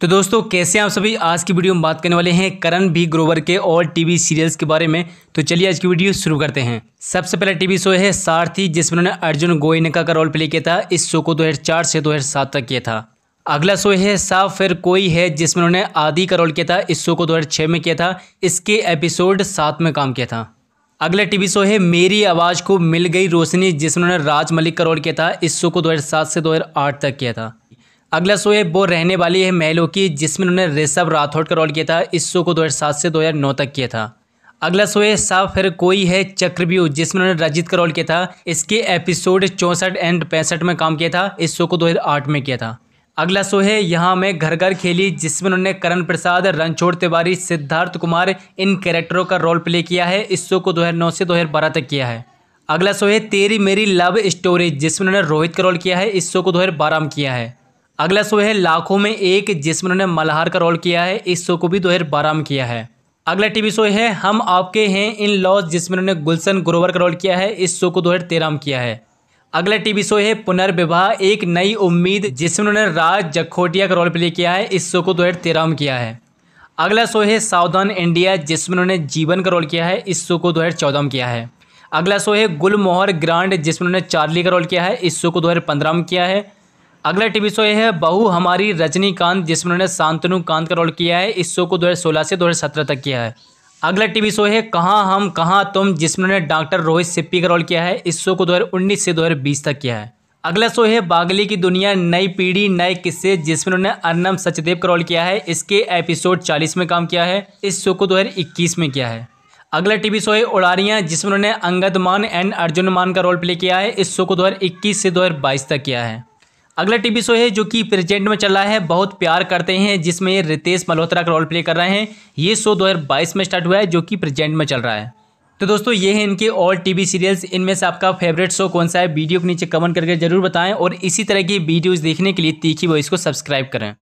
तो दोस्तों कैसे आप सभी आज की वीडियो में बात करने वाले हैं करण भी ग्रोवर के और टीवी सीरियल्स के बारे में तो चलिए आज की वीडियो शुरू करते हैं सबसे पहला टीवी शो है सारथी जिसमें उन्होंने अर्जुन गोयनका का रोल प्ले किया था इस शो को चार से सात तक किया था अगला शो है साफ फिर कोई है जिसमें उन्होंने आदि का रोल किया था इस शो को छः में किया था इसके एपिसोड सात में काम किया था अगला टीवी शो है मेरी आवाज़ को मिल गई रोशनी जिसमें उन्होंने राज मलिक का रोल किया था इस शो को 2007 से 2008 तक किया था अगला शो है वो रहने वाली है महलों की जिसमें उन्होंने ऋषभ राठौड़ का रोल किया था इस शो को 2007 से 2009 तक किया था अगला शो है सा फिर कोई है चक्रव्यू जिसमें उन्होंने रजित का रोल किया था इसके एपिसोड चौंसठ एंड पैंसठ में काम किया था इस शो को 2008 में किया था अगला शो है यहाँ में घर घर खेली जिसमें उन्होंने करण प्रसाद रणछोड़ तिवारी सिद्धार्थ कुमार इन कैरेक्टरों का रोल प्ले किया है इस शो को 2009 से 2012 तक किया है अगला शो है तेरी मेरी लव स्टोरी जिसमें उन्होंने रोहित का रोल किया है इस शो को 2012 में किया है अगला शो है लाखों में एक जिसमें उन्होंने मल्हार का रोल किया है इस शो को भी दो हजार में किया है अगला टीवी शो है हम आपके हैं इन लॉज जिसमें उन्होंने गुलशन ग्रोवर का रोल किया है इस शो को दो तेरह में किया है अगला टीवी शो है पुनर्विवाह एक नई उम्मीद जिसमें उन्होंने राज जखोटिया का रोल प्ले किया है इस शो को दो तेरह में किया है अगला शो है सावधान इंडिया जिसमें उन्होंने जीवन का रोल किया है इस शो को दो हजार में किया है अगला शो है गुलमोहर ग्रांड जिसमें उन्होंने चार्ली का रोल किया है इस शो को दो हजार में किया है अगला टीवी शो ये है बहू हमारी रजनीकांत जिसमें उन्होंने शांतनु कांत का रोल किया है इस शो को 2016 से 2017 तक किया है अगला टीवी शो है कहाँ हम कहाँ तुम जिसमें उन्होंने डॉक्टर रोहित सिप्पी का रोल किया है इस शो को 2019 से 2020 तक किया है अगला शो है बागली की दुनिया नई पीढ़ी नए किस्से जिसमें उन्होंने अर्नम सचदेव का रोल किया है इसके एपिसोड चालीस में काम किया है इस शो को इक्कीस में किया है अगला टीवी शो है उड़ारियाँ जिसमें उन्होंने अंगद मान एंड अर्जुन मान का रोल प्ले किया है इस शो को इक्कीस से बाईस तक किया है अगला टीवी शो है जो कि प्रेजेंट में चल रहा है बहुत प्यार करते हैं जिसमें रितेश मल्होत्रा का रोल प्ले कर रहे हैं ये शो 2022 में स्टार्ट हुआ है जो कि प्रेजेंट में चल रहा है तो दोस्तों ये है इनके ऑल टीवी सीरियल्स इनमें से आपका फेवरेट शो कौन सा है वीडियो के नीचे कमेंट करके जरूर बताएं और इसी तरह की वीडियोज़ देखने के लिए तीखी वॉइस को सब्सक्राइब करें